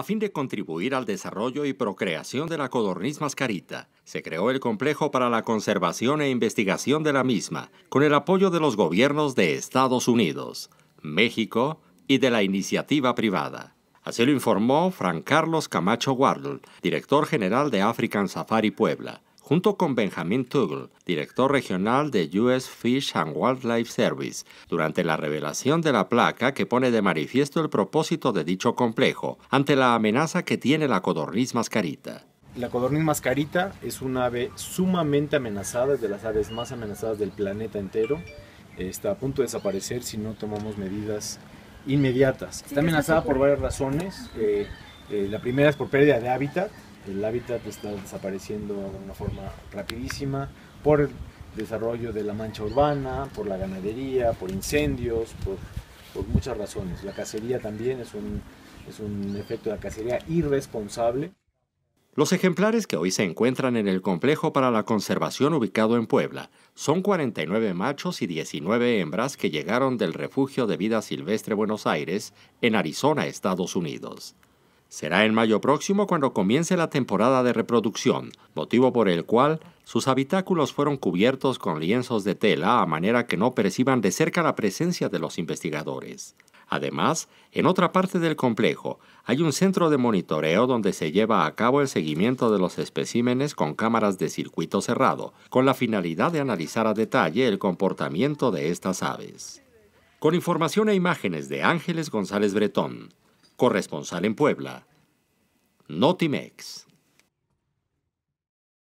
a fin de contribuir al desarrollo y procreación de la codorniz mascarita. Se creó el complejo para la conservación e investigación de la misma, con el apoyo de los gobiernos de Estados Unidos, México y de la iniciativa privada. Así lo informó Fran Carlos Camacho Wardle, director general de African Safari Puebla junto con Benjamin Tuggle, director regional de US Fish and Wildlife Service, durante la revelación de la placa que pone de manifiesto el propósito de dicho complejo ante la amenaza que tiene la codorniz mascarita. La codorniz mascarita es un ave sumamente amenazada, es de las aves más amenazadas del planeta entero. Está a punto de desaparecer si no tomamos medidas inmediatas. Está amenazada por varias razones. Eh, eh, la primera es por pérdida de hábitat, el hábitat está desapareciendo de una forma rapidísima por el desarrollo de la mancha urbana, por la ganadería, por incendios, por, muchas razones. La cacería también es un, es un efecto de la cacería irresponsable. Los ejemplares que hoy se encuentran en el complejo para la conservación ubicado en Puebla son 49 machos y 19 hembras que llegaron del refugio de vida silvestre Buenos Aires en Arizona, Estados Unidos. Será en mayo próximo cuando comience la temporada de reproducción, motivo por el cual sus habitáculos fueron cubiertos con lienzos de tela a manera que no perciban de cerca la presencia de los investigadores. Además, en otra parte del complejo hay un centro de monitoreo donde se lleva a cabo el seguimiento de los especímenes con cámaras de circuito cerrado, con la finalidad de analizar a detalle el comportamiento de estas aves. Con información e imágenes de Ángeles González Bretón, corresponsal en Puebla. Notimex.